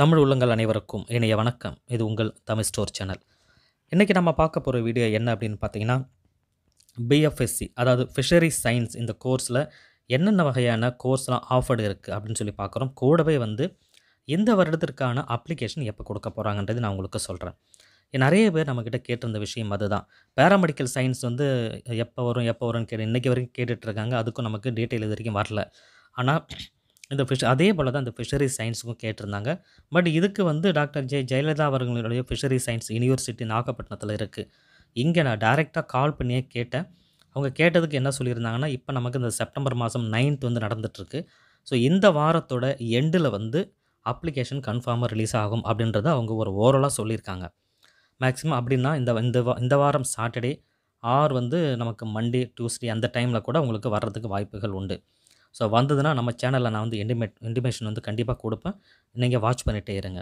தமிழ் உள்ளங்கள் அனைவருக்கும் இணைய வணக்கம் இது உங்கள் தமிழ் ஸ்டோர் சேனல் இன்றைக்கி நம்ம பார்க்க போகிற வீடியோ என்ன அப்படின்னு பார்த்தீங்கன்னா பிஎஃப்எஸ்சி அதாவது ஃபிஷரி சயின்ஸ் இந்த கோர்ஸில் என்னென்ன வகையான கோர்ஸ்லாம் ஆஃபர்டு இருக்குது அப்படின்னு சொல்லி பார்க்குறோம் கூடவே வந்து இந்த வருடத்திற்கான அப்ளிகேஷன் எப்போ கொடுக்க போகிறாங்கன்றது நான் உங்களுக்கு சொல்கிறேன் நிறைய பேர் நம்மக்கிட்ட கேட்டிருந்த விஷயம் அதுதான் பேராமெடிக்கல் சயின்ஸ் வந்து எப்போ வரும் எப்போ வரும்னு கேட்டு இன்றைக்கி வரைக்கும் கேட்டுட்ருக்காங்க அதுக்கும் நமக்கு டீட்டெயில் இது வரைக்கும் வரல ஆனால் இந்த ஃபிஷ் அதே போல் தான் இந்த ஃபிஷரிஸ் சயின்ஸுக்கும் கேட்டிருந்தாங்க பட் இதுக்கு வந்து டாக்டர் ஜெ ஜெயலலிதா அவர்களுடைய ஃபிஷரி சயின்ஸ் யூனிவர்சிட்டி நாகப்பட்டினத்தில் இருக்குது இங்கே நான் டைரெக்டாக கால் பண்ணியே கேட்டேன் அவங்க கேட்டதுக்கு என்ன சொல்லியிருந்தாங்கன்னா இப்போ நமக்கு இந்த செப்டம்பர் மாதம் நைன்த் வந்து நடந்துகிட்ருக்கு ஸோ இந்த வாரத்தோட எண்டில் வந்து அப்ளிகேஷன் கன்ஃபார்மாக ரிலீஸ் ஆகும் அப்படின்றத அவங்க ஒரு ஓரலாக சொல்லியிருக்காங்க மேக்ஸிமம் அப்படின்னா இந்த இந்த வா இந்த வாரம் சாட்டர்டே ஆர் வந்து நமக்கு மண்டே டியூஸ்டே அந்த டைமில் கூட உங்களுக்கு வர்றதுக்கு வாய்ப்புகள் உண்டு ஸோ வந்ததுன்னா நம்ம சேனலில் நான் வந்து இன்டிமேட் இன்டிமேஷன் வந்து கண்டிப்பாக கொடுப்பேன் நீங்கள் வாட்ச் பண்ணிகிட்டே இருங்க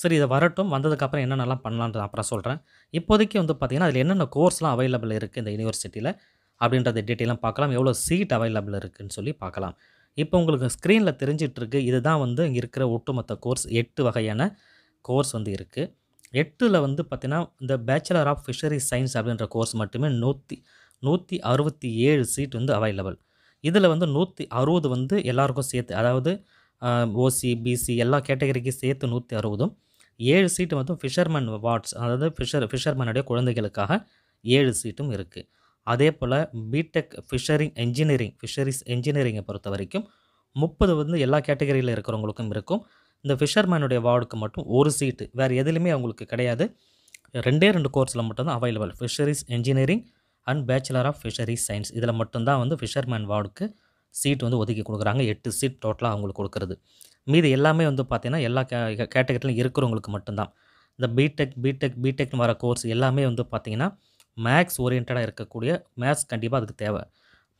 சரி இதை வரட்டும் வந்ததுக்கப்புறம் என்னென்னலாம் பண்ணலான்றது அப்புறம் சொல்கிறேன் இப்போதைக்கு வந்து பார்த்திங்கன்னா அதில் என்னென்ன கோர்ஸ்லாம் அவைலபிள் இருக்குது இந்த யூனிவர்சிட்டியில் அப்படின்றத டீட்டெயிலாம் பார்க்கலாம் எவ்வளோ சீட் அவைலபிள் இருக்குதுன்னு சொல்லி பார்க்கலாம் இப்போ உங்களுக்கு ஸ்க்ரீனில் தெரிஞ்சிட்ருக்கு இதுதான் வந்து இங்கே இருக்கிற ஒட்டுமொத்த கோர்ஸ் எட்டு வகையான கோர்ஸ் வந்து இருக்குது எட்டில் வந்து பார்த்திங்கன்னா இந்த பேச்சுலர் ஆஃப் ஃபிஷரி சயின்ஸ் அப்படின்ற கோர்ஸ் மட்டுமே நூற்றி நூற்றி அறுபத்தி ஏழு சீட் வந்து அவைலபிள் இதில் வந்து நூற்றி அறுபது வந்து எல்லாருக்கும் சேர்த்து அதாவது ஓசி பிசி எல்லா கேட்டகரிக்கும் சேர்த்து நூற்றி அறுபதும் ஏழு சீட்டு வந்து ஃபிஷர்மேன் வார்ட்ஸ் அதாவது ஃபிஷர் ஃபிஷர்மேனுடைய குழந்தைகளுக்காக ஏழு சீட்டும் இருக்குது அதே போல் பிடெக் ஃபிஷரிங் என்ஜினியரிங் ஃபிஷரிஸ் என்ஜினியரிங்கை பொறுத்த வரைக்கும் முப்பது வந்து எல்லா கேட்டகரியில் இருக்கிறவங்களுக்கும் இருக்கும் இந்த ஃபிஷர்மேனுடைய வார்டுக்கு மட்டும் ஒரு சீட்டு வேறு எதுலேயுமே அவங்களுக்கு கிடையாது ரெண்டே ரெண்டு கோர்ஸில் மட்டும்தான் available fisheries engineering and bachelor of fishery science இதில் மட்டும்தான் வந்து ஃபிஷர்மேன் வார்டுக்கு சீட் வந்து ஒதுக்கி கொடுக்குறாங்க எட்டு சீட் டோட்டலாக அவங்களுக்கு கொடுக்குறது மீது எல்லாமே வந்து பார்த்திங்கன்னா எல்லா கே கேட்டகரியிலும் இருக்கிறவங்களுக்கு மட்டும்தான் இந்த பிடெக் பிடெக் பிடெக்னு வர கோர்ஸ் எல்லாமே வந்து பார்த்திங்கன்னா மேக்ஸ் ஓரியன்டாக இருக்கக்கூடிய மேக்ஸ் கண்டிப்பாக அதுக்கு தேவை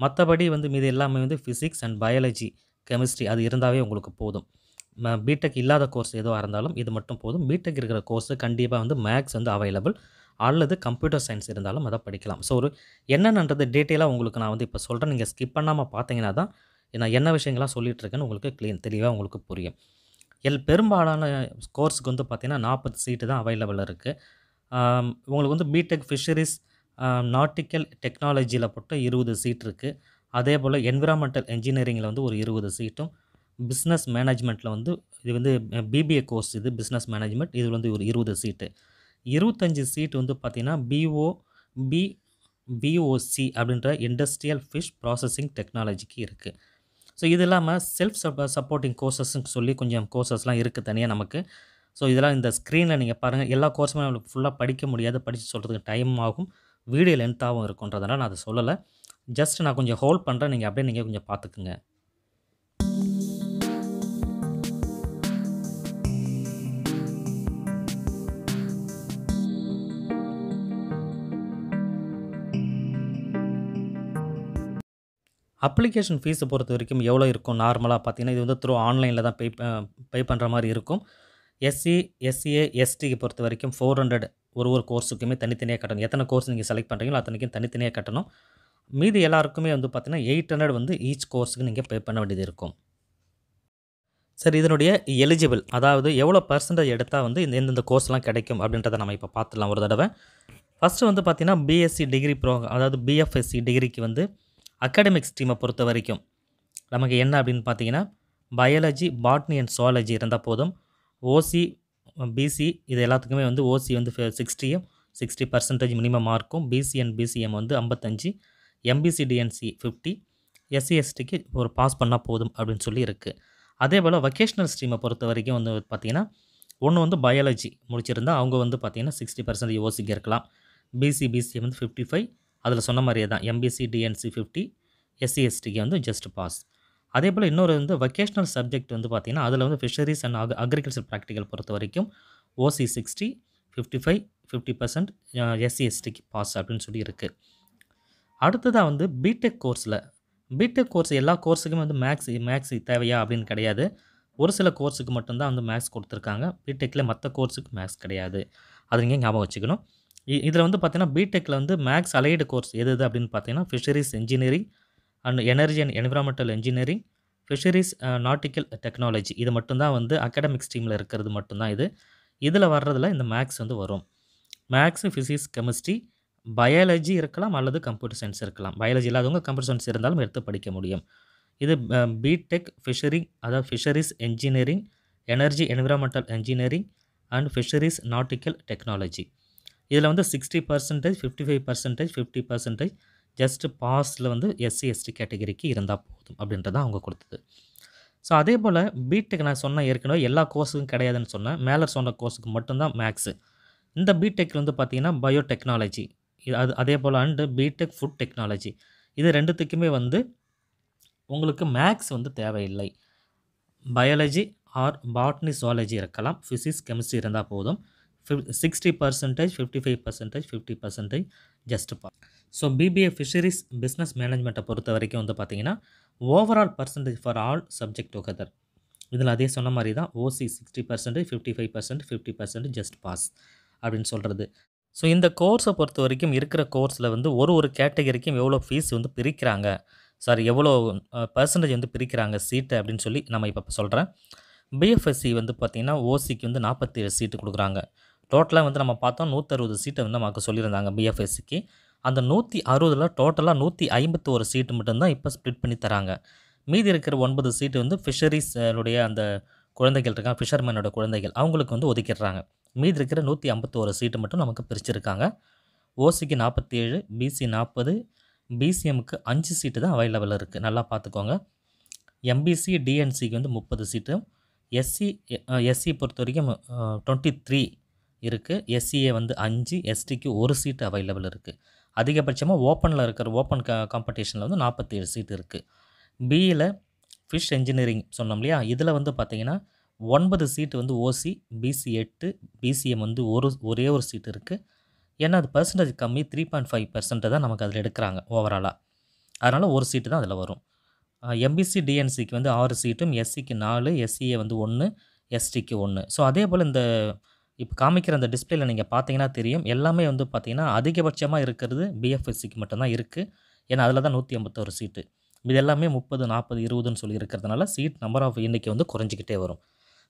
மற்றபடி வந்து மீது எல்லாமே வந்து ஃபிசிக்ஸ் அண்ட் பயாலஜி கெமிஸ்ட்ரி அது இருந்தாவே உங்களுக்கு போதும் பிடெக் இல்லாத கோர்ஸ் எதுவாக இருந்தாலும் இது மட்டும் போதும் பிடெக் இருக்கிற கோர்ஸு கண்டிப்பாக வந்து மேக்ஸ் வந்து அவைலபிள் அல்லது கம்ப்யூட்டர் சயின்ஸ் இருந்தாலும் அதை படிக்கலாம் ஸோ ஒரு என்னென்னன்றது டீட்டெயிலாக உங்களுக்கு நான் வந்து இப்போ சொல்கிறேன் நீங்கள் ஸ்கிப் பண்ணாமல் பார்த்தீங்கன்னா தான் நான் என்ன விஷயங்களாக சொல்லிகிட்டு இருக்கேன்னு உங்களுக்கு க்ளீன் தெளிவாக உங்களுக்கு புரியும் எல் பெரும்பாலான கோர்ஸுக்கு வந்து பார்த்திங்கன்னா நாற்பது சீட்டு தான் அவைலபிளாக இருக்குது உங்களுக்கு வந்து பிடெக் ஃபிஷரிஸ் நாட்டிக்கல் டெக்னாலஜியில் போட்டு இருபது சீட் இருக்குது அதே போல் என்விரான்மெண்டல் என்ஜினியரிங்கில் வந்து ஒரு இருபது சீட்டும் பிஸ்னஸ் மேனேஜ்மெண்ட்டில் வந்து இது வந்து பிபிஏ கோர்ஸ் இது பிஸ்னஸ் மேனேஜ்மெண்ட் இது வந்து ஒரு இருபது சீட்டு இருபத்தஞ்சி சீட் வந்து பார்த்திங்கன்னா பிஓ பி பிஓசி அப்படின்ற இண்டஸ்ட்ரியல் ஃபிஷ் ப்ராசஸிங் டெக்னாலஜிக்கு இருக்குது ஸோ இது இல்லாமல் செல்ஃப் சப்போர்ட்டிங் கோர்சஸ்ன்னு சொல்லி கொஞ்சம் கோர்சஸ்லாம் இருக்குது தனியாக நமக்கு ஸோ இதெல்லாம் இந்த ஸ்க்ரீனில் நீங்கள் பாருங்கள் எல்லா கோர்ஸுமே நம்மளுக்கு ஃபுல்லாக படிக்க முடியாது படித்து சொல்கிறதுக்கு டைம் ஆகும் வீடியோ லென்த்தாகவும் இருக்குன்றதுனால நான் அதை சொல்லலை ஜஸ்ட் நான் கொஞ்சம் ஹோல்ட் பண்ணுறேன் நீங்கள் அப்படியே நீங்கள் கொஞ்சம் பார்த்துக்குங்க அப்ளிகேஷன் ஃபீஸை பொறுத்த வரைக்கும் எவ்வளோ இருக்கும் நார்மலாக பார்த்தீங்கன்னா இது வந்து த்ரூ ஆன்லைனில் தான் பே பே பண்ணுற மாதிரி இருக்கும் எஸ்சி எஸ்சிஏ எஸ்டிக்கு பொறுத்த வரைக்கும் ஃபோர் ஹண்ட்ரட் ஒரு ஒரு கோர்ஸுக்குமே தனித்தனியாக கட்டணும் எத்தனை கோர்ஸ் நீங்கள் செலக்ட் பண்ணுறீங்களோ அத்தனைக்கும் தனித்தனியாக கட்டணும் மீதி எல்லாருக்குமே வந்து பார்த்திங்கன்னா எயிட் ஹண்ட்ரட் வந்து ஈச் கோர்ஸுக்கு நீங்கள் பே பண்ண வேண்டியது இருக்கும் சரி இதனுடைய எலிஜிபிள் அதாவது எவ்வளோ பர்சன்டேஜ் எடுத்தால் வந்து இந்த எந்தெந்த கோர்ஸ்லாம் கிடைக்கும் அப்படின்றத நம்ம இப்போ பார்த்துடலாம் ஒரு தடவை ஃபஸ்ட்டு வந்து பார்த்திங்கன்னா பிஎஸ்சி டிகிரி ப்ரோ அதாவது பிஎஃப்எஸ்சி டிகிரிக்கு வந்து அகாடமிக்ஸ் ஸ்ட்ரீமை பொறுத்த வரைக்கும் நமக்கு என்ன அப்படின்னு பார்த்தீங்கன்னா பயாலஜி பாட்னி அண்ட் சுவாலஜி இருந்தால் போதும் ஓசி பிசி இது எல்லாத்துக்குமே வந்து ஓசி வந்து சிக்ஸ்டியும் சிக்ஸ்டி பர்சன்டேஜ் மினிமம் மார்க்கும் பிசி அண்ட் பிசிஎம் வந்து ஐம்பத்தஞ்சு எம்பிசி டிஎன்சி ஃபிஃப்டி எஸ்சி எஸ்டிக்கு ஒரு பாஸ் பண்ணால் போதும் அப்படின்னு சொல்லி இருக்குது அதே போல் வொக்கேஷ்னல் ஸ்ட்ரீமை பொறுத்த வரைக்கும் வந்து பார்த்திங்கன்னா ஒன்று வந்து பயாலஜி முடிச்சிருந்தால் அவங்க வந்து பார்த்திங்கன்னா சிக்ஸ்டி பர்சன்டேஜ் ஓசிக்கு இருக்கலாம் பிசி பிசிஎம் வந்து ஃபிஃப்டி ஃபைவ் அதில் சொன்ன மாதிரியே தான் எம்பிசி டிஎன்சி ஃபிஃப்டி எஸ்சிஎஸ்டிக்கு வந்து ஜஸ்ட் பாஸ் அதே போல் இன்னொரு வந்து வொக்கேஷ்னல் சப்ஜெக்ட் வந்து பார்த்திங்கன்னா அதில் வந்து fisheries and ag agriculture practical பொறுத்த வரைக்கும் OC sixty fifty five fifty percent எஸ்சிஎஸ்டிக்கு பாஸ் அப்படின்னு சொல்லி இருக்குது அடுத்ததாக வந்து பிடெக் கோர்ஸில் பிடெக் கோர்ஸ் எல்லா கோர்ஸுக்குமே வந்து மேக்ஸ் மேக்ஸ் தேவையா அப்படின்னு கிடையாது ஒரு சில கோர்ஸுக்கு மட்டும்தான் வந்து மேக்ஸ் கொடுத்துருக்காங்க பிடெக்கில் மற்ற கோர்ஸுக்கு மேக்ஸ் கிடையாது அது நீங்கள் ஞாபகம் வச்சுக்கணும் இதில் வந்து பார்த்தீங்கன்னா பிடெக்கில் வந்து மேக்ஸ் அலைடு கோர்ஸ் எது எது அப்படின்னு பார்த்தீங்கன்னா fisheries engineering and energy and environmental engineering fisheries nautical technology இது மட்டும்தான் வந்து அகாடமிக் ஸ்ட்ரீமில் இருக்கிறது மட்டும்தான் இது இதில் வர்றதில் இந்த மேக்ஸ் வந்து வரும் மேக்ஸு ஃபிசிக்ஸ் கெமிஸ்ட்ரி பயாலஜி இருக்கலாம் அல்லது கம்ப்யூட்டர் சயின்ஸ் இருக்கலாம் பயாலஜி இல்லாதவங்க கம்ப்யூட்டர் சயின்ஸ் இருந்தாலும் எடுத்து படிக்க முடியும் இது பிடெக் ஃபிஷரிங் அதாவது fisheries engineering energy environmental engineering and fisheries nautical technology இதில் வந்து sixty percentage fifty five percentage fifty percentage just பாஸில் வந்து எஸ்சி எஸ்டி கேட்டகரிக்கு இருந்தால் போதும் அப்படின்றத அவங்க கொடுத்தது ஸோ அதே போல் பிடெக் நான் சொன்ன ஏற்கனவே எல்லா கோர்ஸுக்கும் கிடையாதுன்னு சொன்னேன் மேலே சொன்ன கோர்ஸுக்கு மட்டும்தான் மேக்ஸு இந்த பிடெக் வந்து பார்த்திங்கன்னா பயோடெக்னாலஜி இது அது அதே போல் அண்டு பிடெக் ஃபுட் டெக்னாலஜி இது ரெண்டுத்துக்குமே வந்து உங்களுக்கு மேக்ஸ் வந்து தேவையில்லை பயாலஜி ஆர் பாட்னி ஜுவாலஜி இருக்கலாம் ஃபிசிக்ஸ் கெமிஸ்ட்ரி இருந்தால் போதும் sixty percentage fifty five percentage fifty percentage just பா ஸோ பிபிஏ ஃபிஷரிஸ் பிஸ்னஸ் மேனேஜ்மெண்ட்டை பொறுத்த வரைக்கும் வந்து பார்த்திங்கன்னா overall percentage for all subject together இதில் அதே சொன்ன மாதிரி தான் OC sixty percentage fifty five percent fifty percent just pass அப்படின்னு சொல்கிறது ஸோ இந்த கோர்ஸை பொறுத்த வரைக்கும் இருக்கிற கோர்ஸில் வந்து ஒரு ஒரு கேட்டகரிக்கும் எவ்வளோ ஃபீஸ் வந்து பிரிக்கிறாங்க சாரி எவ்வளோ பர்சன்டேஜ் வந்து பிரிக்கிறாங்க சீட்டு அப்படின்னு சொல்லி நம்ம இப்போ சொல்கிறேன் பிஎஃப்எஸ்சி வந்து பார்த்திங்கன்னா ஓசிக்கு வந்து நாற்பத்தி ஏழு சீட்டு கொடுக்குறாங்க டோட்டலாக வந்து நம்ம பார்த்தோம் நூற்றறுபது சீட்டை வந்து நமக்கு சொல்லியிருந்தாங்க பிஎஃப்எஸ்சிக்கு அந்த நூற்றி அறுபதில் டோட்டலாக நூற்றி ஐம்பத்தி ஒரு சீட்டு மட்டும்தான் இப்போ ஸ்ப்ளிட் பண்ணி தராங்க மீதி இருக்கிற ஒன்பது சீட்டு வந்து ஃபிஷரிஸ்னுடைய அந்த குழந்தைகள் இருக்காங்க ஃபிஷர்மேனோட குழந்தைகள் அவங்களுக்கு வந்து ஒதுக்கிடுறாங்க மீதி இருக்கிற நூற்றி ஒரு சீட்டு மட்டும் நமக்கு பிரிச்சிருக்காங்க ஓசிக்கு நாற்பத்தி ஏழு பிசி நாற்பது பிசிஎம்க்கு அஞ்சு சீட்டு தான் அவைலபிள் இருக்குது நல்லா பார்த்துக்கோங்க எம்பிசி டிஎன்சிக்கு வந்து முப்பது சீட்டு எஸ்சி எஸ்சி பொறுத்த வரைக்கும் டுவெண்ட்டி த்ரீ இருக்குது எஸ்சிஏ e வந்து அஞ்சு எஸ்டிக்கு ஒரு சீட்டு அவைலபிள் இருக்குது அதிகபட்சமாக ஓப்பனில் இருக்கிற ஓப்பன் க காம்படிஷனில் வந்து நாற்பத்தேழு சீட்டு சீட் இருக்குது பியில் ஃபிஷ் என்ஜினியரிங் சொன்னோம் இல்லையா இதில் வந்து பார்த்தீங்கன்னா ஒன்பது சீட்டு வந்து ஓசி பிசி எட்டு பிசிஎம் வந்து ஒரு ஒரே ஒரு சீட் இருக்குது ஏன்னா அது பர்சன்டேஜ் கம்மி த்ரீ பாயிண்ட் ஃபைவ் பர்சன்ட்டை தான் நமக்கு அதில் எடுக்கிறாங்க ஓவராலாக அதனால் ஒரு சீட்டு தான் அதில் வரும் எம்பிசி டிஎன்சிக்கு வந்து ஆறு சீட்டும் எஸ்சிக்கு நாலு எஸ்சிஏ e வந்து ஒன்று எஸ்டிக்கு ஒன்று ஸோ அதே போல் இந்த இப்போ காமிக்கிற அந்த டிஸ்பிளேல நீங்கள் பார்த்தீங்கன்னா தெரியும் எல்லாமே வந்து பார்த்தீங்கன்னா அதிகபட்சமாக இருக்கிறது பிஎஃப்எஸ்சிக்கு மட்டும்தான் இருக்குது ஏன்னா அதில் தான் நூற்றி ஐம்பத்தோரு சீட்டு இது எல்லாமே முப்பது நாற்பது இருபதுன்னு சொல்லி இருக்கிறதுனால சீட் நம்பர் ஆஃப் எண்ணிக்கை வந்து குறைஞ்சிக்கிட்டே வரும்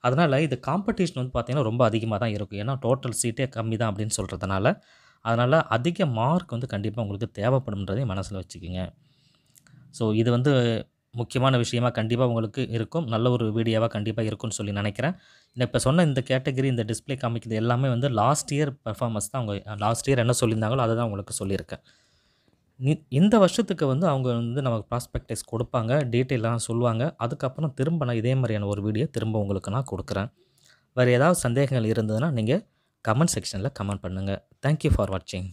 அதனால் இது காம்படிஷன் வந்து பார்த்திங்கன்னா ரொம்ப அதிகமாக தான் இருக்கும் ஏன்னா டோட்டல் சீட்டே கம்மி தான் அப்படின்னு சொல்கிறதுனால அதனால் அதிக மார்க் வந்து கண்டிப்பாக உங்களுக்கு தேவைப்படும்ன்றதையும் மனசில் வச்சுக்கோங்க ஸோ இது வந்து முக்கியமான விஷயமாக கண்டிப்பாக உங்களுக்கு இருக்கும் நல்ல ஒரு வீடியோவாக கண்டிப்பாக இருக்கும்னு சொல்லி நினைக்கிறேன் இப்போ சொன்ன இந்த கேட்டகரி இந்த டிஸ்பிளே காமிக்கிறது எல்லாமே வந்து லாஸ்ட் இயர் பர்ஃபார்மன்ஸ் தான் அவங்க லாஸ்ட் இயர் என்ன சொல்லியிருந்தாங்களோ அதை தான் உங்களுக்கு சொல்லியிருக்கேன் இந்த வருஷத்துக்கு வந்து அவங்க வந்து நமக்கு ப்ராஸ்பெக்டைஸ் கொடுப்பாங்க டீட்டெயிலாம் சொல்லுவாங்க அதுக்கப்புறம் திரும்ப நான் இதே மாதிரியான ஒரு வீடியோ திரும்ப உங்களுக்கு நான் கொடுக்குறேன் வேறு ஏதாவது சந்தேகங்கள் இருந்ததுன்னா நீங்கள் கமெண்ட் செக்ஷனில் கமெண்ட் பண்ணுங்கள் தேங்க்யூ ஃபார் வாட்சிங்